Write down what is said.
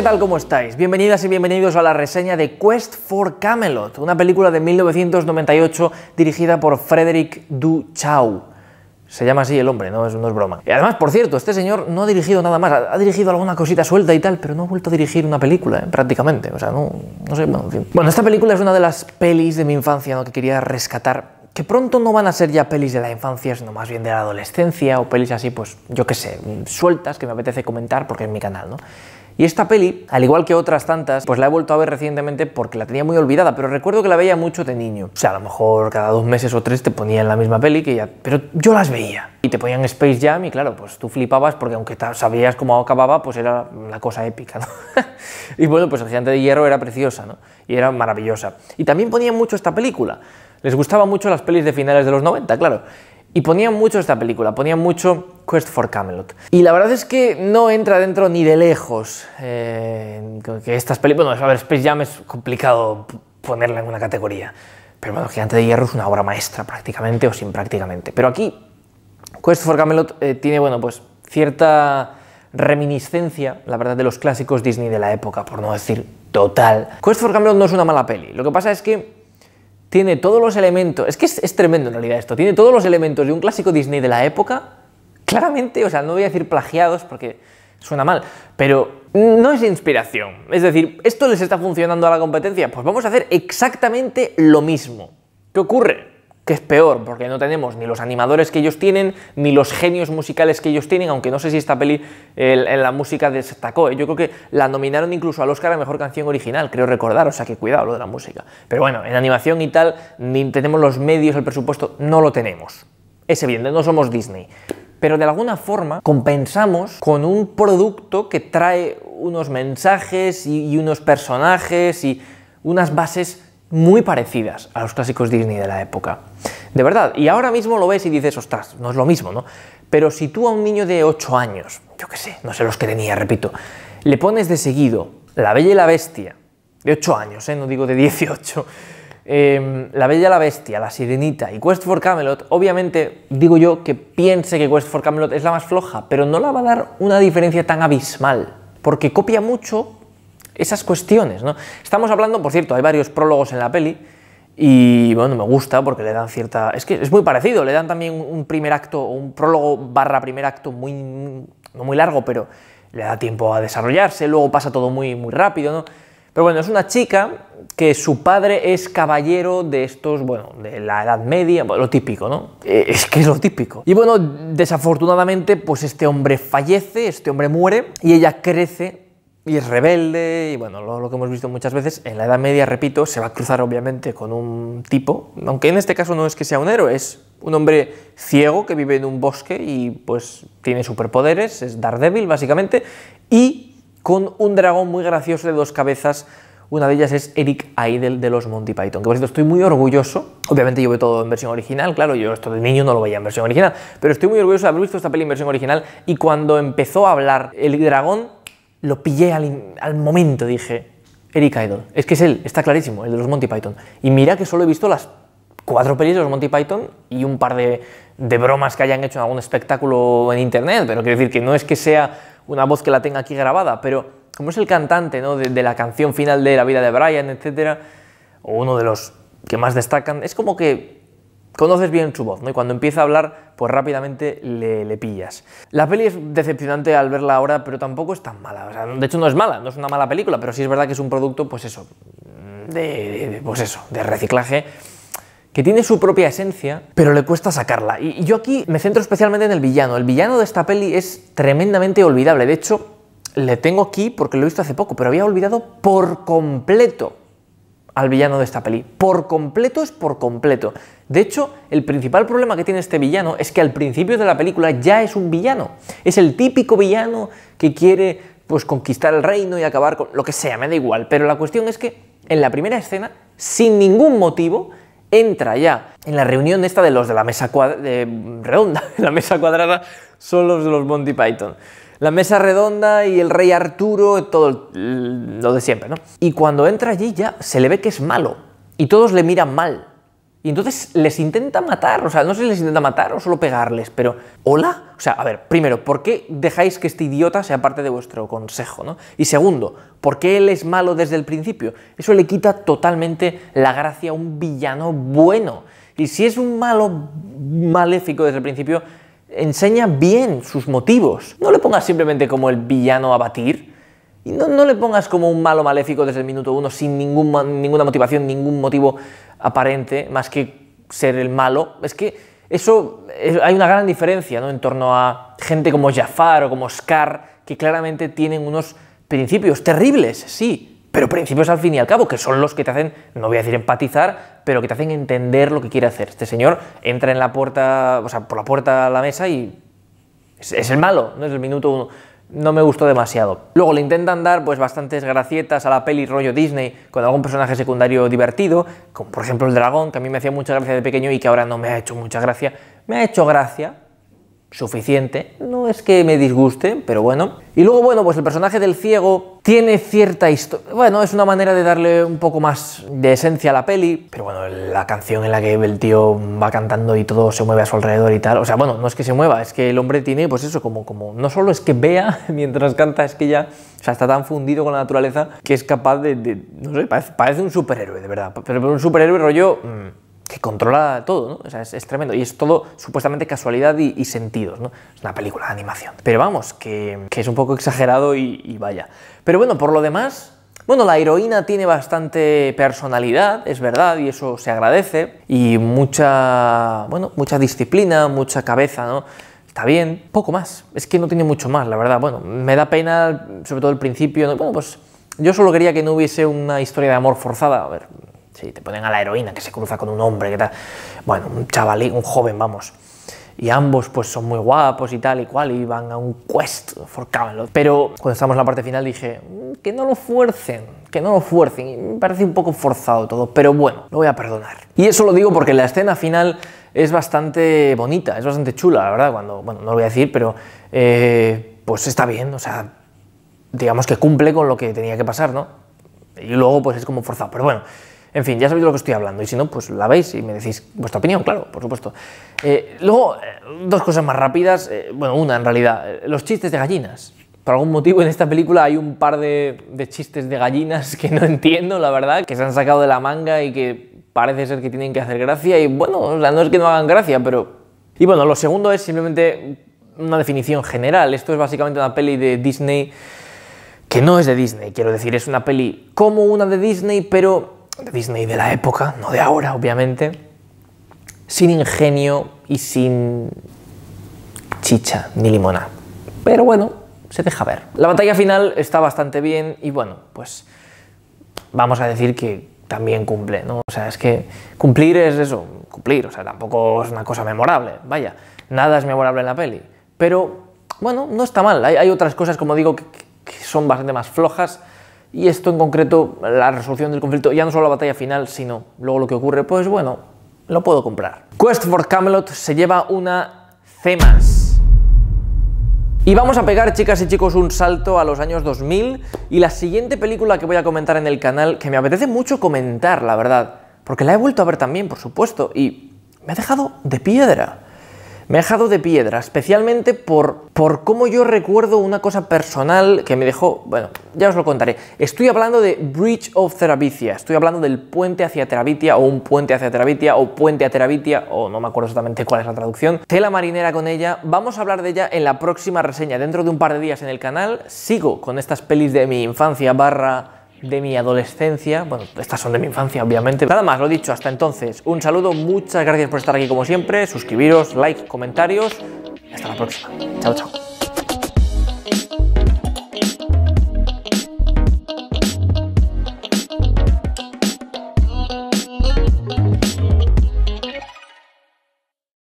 ¿qué tal? ¿Cómo estáis? Bienvenidas y bienvenidos a la reseña de Quest for Camelot, una película de 1998 dirigida por Frederick Duchau. Se llama así el hombre, no es, broma. Y además, por cierto, este señor no ha dirigido nada más, ha, dirigido alguna cosita suelta y tal, pero no ha vuelto a dirigir una película, ¿eh? prácticamente. O sea, no, sé, bueno, esta película es una de las pelis de mi infancia ¿no? que quería rescatar que pronto no van a ser ya pelis de la infancia, sino más bien de la adolescencia o pelis así, pues yo qué sé, sueltas que me apetece comentar porque es mi canal, ¿no? Y esta peli, al igual que otras tantas, pues la he vuelto a ver recientemente porque la tenía muy olvidada, pero recuerdo que la veía mucho de niño. O sea, a lo mejor cada dos meses o tres te ponían la misma peli que ya... Pero yo las veía. Y te ponían Space Jam y claro, pues tú flipabas porque aunque sabías cómo acababa, pues era una cosa épica, y bueno, pues El Gigante de Hierro era preciosa, ¿no? Y era maravillosa. Y también ponían mucho esta película. Les gustaban mucho las pelis de finales de los 90, claro. Y ponían mucho esta película, ponían mucho Quest for Camelot. Y la verdad es que no entra dentro ni de lejos eh, que estas películas... Bueno, a ver, Space Jam es complicado ponerla en una categoría. Pero bueno, Gigante de Hierro es una obra maestra prácticamente o sin prácticamente. Pero aquí Quest for Camelot eh, tiene, bueno, pues cierta reminiscencia, la verdad, de los clásicos Disney de la época, por no decir total. Quest for Camelot no es una mala peli. Lo que pasa es que tiene todos los elementos, es que es, es, tremendo en realidad esto, tiene todos los elementos de un clásico Disney de la época, claramente, o sea, no voy a decir plagiados porque suena mal, pero no es inspiración. Es decir, ¿esto les está funcionando a la competencia? Pues vamos a hacer exactamente lo mismo. ¿Qué ocurre? Que es peor, porque no tenemos ni los animadores que ellos tienen, ni los genios musicales que ellos tienen, aunque no sé si esta peli en la música destacó. Yo creo que la nominaron incluso al Oscar a Mejor Canción Original, creo recordar, o sea que cuidado lo de la música. Pero bueno, en animación y tal, ni tenemos los medios, el presupuesto, no lo tenemos. Es evidente, no somos Disney pero de alguna forma compensamos con un producto que trae unos mensajes y, unos personajes y unas bases muy parecidas a los clásicos Disney de la época. De verdad, y ahora mismo lo ves y dices, ostras, no es lo mismo, ¿no? Pero si tú a un niño de 8 años, yo qué sé, no sé los que tenía, repito, le pones de seguido La Bella y la Bestia, de 8 años, ¿eh? no digo de 18, Em, la Bella la Bestia, La Sirenita y Quest for Camelot, obviamente digo yo que piense que Quest for Camelot es la más floja, pero no la va a dar una diferencia tan abismal, porque copia mucho esas cuestiones, ¿no? Estamos hablando, por cierto, hay varios prólogos en la peli, y bueno, me gusta porque le dan cierta... Es que es muy parecido, le dan también un primer acto, un prólogo barra primer acto muy... no muy largo, pero le da tiempo a desarrollarse, luego pasa todo muy, muy rápido, ¿no? Pero bueno, es una chica que su padre es caballero de estos, bueno, de la Edad Media, lo típico, ¿no? Eh, es que es lo típico. Y bueno, desafortunadamente, pues este hombre fallece, este hombre muere, y ella crece y es rebelde, y bueno, lo, que hemos visto muchas veces, en la Edad Media, repito, se va a cruzar obviamente con un tipo, aunque en este caso no es que sea un héroe, es un hombre ciego que vive en un bosque y pues tiene superpoderes, es Daredevil básicamente, y con un dragón muy gracioso de dos cabezas. Una de ellas es Eric Idle de los Monty Python, que por cierto estoy muy orgulloso. Obviamente yo veo todo en versión original, claro, yo esto de niño no lo veía en versión original, pero estoy muy orgulloso de haber visto esta peli en versión original y cuando empezó a hablar el dragón, lo pillé al, momento, dije, Eric Idle, es que es él, está clarísimo, el de los Monty Python. Y mira que solo he visto las cuatro pelis de los Monty Python y un par de, de bromas que hayan hecho en algún espectáculo en internet, pero quiero decir que no es que sea una voz que la tenga aquí grabada, pero como es el cantante ¿no? de, la canción final de La vida de Brian, etc., o uno de los que más destacan, es como que conoces bien su voz, ¿no? Y cuando empieza a hablar, pues rápidamente le, pillas. La peli es decepcionante al verla ahora, pero tampoco es tan mala. de hecho, no es mala, no es una mala película, pero sí es verdad que es un producto, pues eso, de pues eso, de reciclaje que tiene su propia esencia, pero le cuesta sacarla. Y yo aquí me centro especialmente en el villano. El villano de esta peli es tremendamente olvidable. De hecho, le tengo aquí porque lo he visto hace poco, pero había olvidado por completo al villano de esta peli. Por completo es por completo. De hecho, el principal problema que tiene este villano es que al principio de la película ya es un villano. Es el típico villano que quiere pues conquistar el reino y acabar con lo que sea, me da igual, pero la cuestión es que en la primera escena, sin ningún motivo, entra ya en la reunión esta de los de la mesa de mm, redonda, la mesa cuadrada son los de los Monty Python. La mesa redonda y el rey Arturo, todo lo de siempre, ¿no? Y cuando entra allí ya se le ve que es malo y todos le miran mal. Y entonces les intenta matar, o sea, no sé si les intenta matar o solo pegarles, pero ¿hola? O sea, a ver, primero, ¿por qué dejáis que este idiota sea parte de vuestro consejo, no? Y segundo, ¿por qué él es malo desde el principio? Eso le quita totalmente la gracia a un villano bueno. Y si es un malo maléfico desde el principio, enseña bien sus motivos. No le pongas simplemente como el villano a batir, y no, le pongas como un malo maléfico desde el minuto uno sin ningún, ninguna motivación, ningún motivo aparente, más que ser el malo. Es que eso hay una gran diferencia ¿no? en torno a gente como Jafar o como Scar, que claramente tienen unos principios terribles, sí, pero principios al fin y al cabo, que son los que te hacen, no voy a decir empatizar, pero que te hacen entender lo que quiere hacer. Este señor entra en la puerta, o sea, por la puerta a la mesa y es, es el malo, no es el minuto uno no me gustó demasiado. Luego le intentan dar pues bastantes gracietas a la peli rollo Disney con algún personaje secundario divertido, como por ejemplo el dragón, que a mí me hacía mucha gracia de pequeño y que ahora no me ha hecho mucha gracia. Me ha hecho gracia, suficiente. No es que me disguste, pero bueno. Y luego, bueno, pues el personaje del ciego tiene cierta historia. Bueno, es una manera de darle un poco más de esencia a la peli. Pero bueno, la canción en la que el tío va cantando y todo se mueve a su alrededor y tal. O sea, bueno, no es que se mueva, es que el hombre tiene, pues eso, como, como. No solo es que vea mientras canta, es que ya. O sea, está tan fundido con la naturaleza que es capaz de. no sé, parece, un superhéroe, de verdad. Pero un superhéroe rollo. Mm, que controla todo, ¿no? O sea, es, tremendo. Y es todo supuestamente casualidad y, sentidos, ¿no? Es una película de animación. Pero vamos, que, es un poco exagerado y, vaya. Pero bueno, por lo demás, bueno, la heroína tiene bastante personalidad, es verdad, y eso se agradece. Y mucha, bueno, mucha disciplina, mucha cabeza, ¿no? Está bien, poco más. Es que no tiene mucho más, la verdad. Bueno, me da pena, sobre todo el principio, Bueno, pues yo solo quería que no hubiese una historia de amor forzada. A ver, Sí, te ponen a la heroína que se cruza con un hombre, que tal. Bueno, un chavalí, un joven, vamos. Y ambos pues son muy guapos y tal y cual, y van a un quest for Pero cuando estamos en la parte final dije, mm, que no lo fuercen, que no lo fuercen. Y me parece un poco forzado todo, pero bueno, lo voy a perdonar. Y eso lo digo porque la escena final es bastante bonita, es bastante chula, la verdad, cuando, bueno, no lo voy a decir, pero eh, pues está bien, o sea, digamos que cumple con lo que tenía que pasar, ¿no? Y luego pues es como forzado, pero bueno, en fin, ya sabéis de lo que estoy hablando. Y si no, pues la veis y me decís vuestra opinión, claro, por supuesto. Eh, luego, eh, dos cosas más rápidas. Eh, bueno, una en realidad. Los chistes de gallinas. Por algún motivo en esta película hay un par de, de chistes de gallinas que no entiendo, la verdad, que se han sacado de la manga y que parece ser que tienen que hacer gracia. Y bueno, o no es que no hagan gracia, pero... Y bueno, lo segundo es simplemente una definición general. Esto es básicamente una peli de Disney que no es de Disney, quiero decir, es una peli como una de Disney, pero de Disney de la época, no de ahora, obviamente, sin ingenio y sin chicha ni limona. Pero bueno, se deja ver. La batalla final está bastante bien y bueno, pues vamos a decir que también cumple, ¿no? O sea, es que cumplir es eso, cumplir, o sea, tampoco es una cosa memorable, vaya, nada es memorable en la peli, pero bueno, no está mal, hay, otras cosas, como digo, que son bastante más flojas, y esto en concreto, la resolución del conflicto, ya no solo la batalla final, sino luego lo que ocurre, pues bueno, lo puedo comprar. Quest for Camelot se lleva una C+. Y vamos a pegar, chicas y chicos, un salto a los años 2000 y la siguiente película que voy a comentar en el canal, que me apetece mucho comentar, la verdad, porque la he vuelto a ver también, por supuesto, y me ha dejado de piedra me ha dejado de piedra, especialmente por, por cómo yo recuerdo una cosa personal que me dejó, bueno, ya os lo contaré. Estoy hablando de Bridge of Terabithia. estoy hablando del puente hacia Teravitia, o un puente hacia Teravitia, o puente a Terabitia o no me acuerdo exactamente cuál es la traducción. Tela marinera con ella, vamos a hablar de ella en la próxima reseña, dentro de un par de días en el canal. Sigo con estas pelis de mi infancia barra de mi adolescencia. Bueno, estas son de mi infancia, obviamente. Nada más, lo dicho, hasta entonces. Un saludo, muchas gracias por estar aquí como siempre. Suscribiros, like, comentarios. Hasta la próxima. Chao, chao.